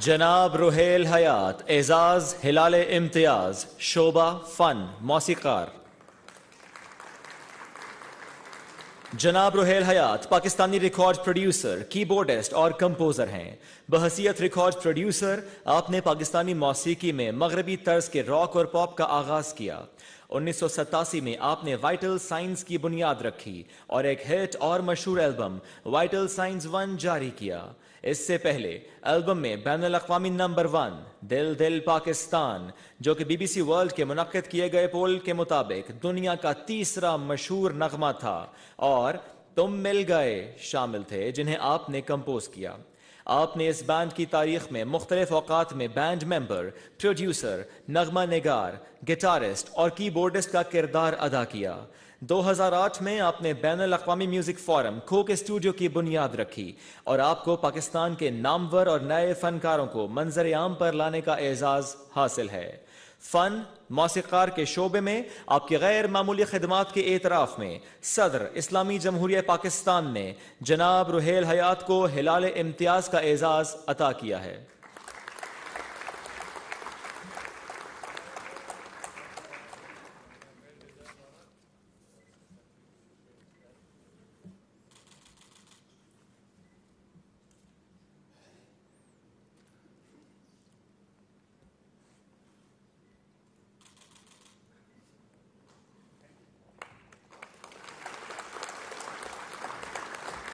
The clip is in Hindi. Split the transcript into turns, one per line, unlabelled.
जनाब रोहेल हयात एजाज हिलाल इम्तियाज शोबा फन मौसीकार जनाब Rohail Hayat Pakistani record producer keyboardist और कंपोजर हैं बहसीत रिकॉर्ड प्रोड्यूसर आपने पाकिस्तानी मौसीकी में मगरबी तर्ज के रॉक और पॉप का आगाज किया उन्नीस में आपने वाइटल साइंस की बुनियाद रखी और एक हिट और मशहूर एल्बम वाइटल साइंस वन जारी किया इससे पहले एल्बम में बैन अवी नंबर वन दिल दिल पाकिस्तान जो कि बीबीसी वर्ल्ड के मुनद किए गए पोल के मुताबिक दुनिया का तीसरा मशहूर नगमा था और तुम मिल गए शामिल थे जिन्हें आपने कंपोज किया आपने इस बैंड की तारीख में मुख्तलिफ अवत में बैंड मेंबर प्रोड्यूसर नगमा नगार गिटारिस्ट और कीबोर्डिस्ट का किरदार अदा किया 2008 में आपने बैन अवी म्यूजिक फोरम खो के स्टूडियो की बुनियाद रखी और आपको पाकिस्तान के नामवर और नए फनकारों को मंजर आम पर लाने का एजाज हासिल है फन मौसीकार के शोबे में आपकी गैर मामूली खदमात के एतराफ़ में सदर इस्लामी जमहूरिय पाकिस्तान ने जनाब रुहेल हयात को हिलाल इम्तियाज़ का एजाज़ अता किया है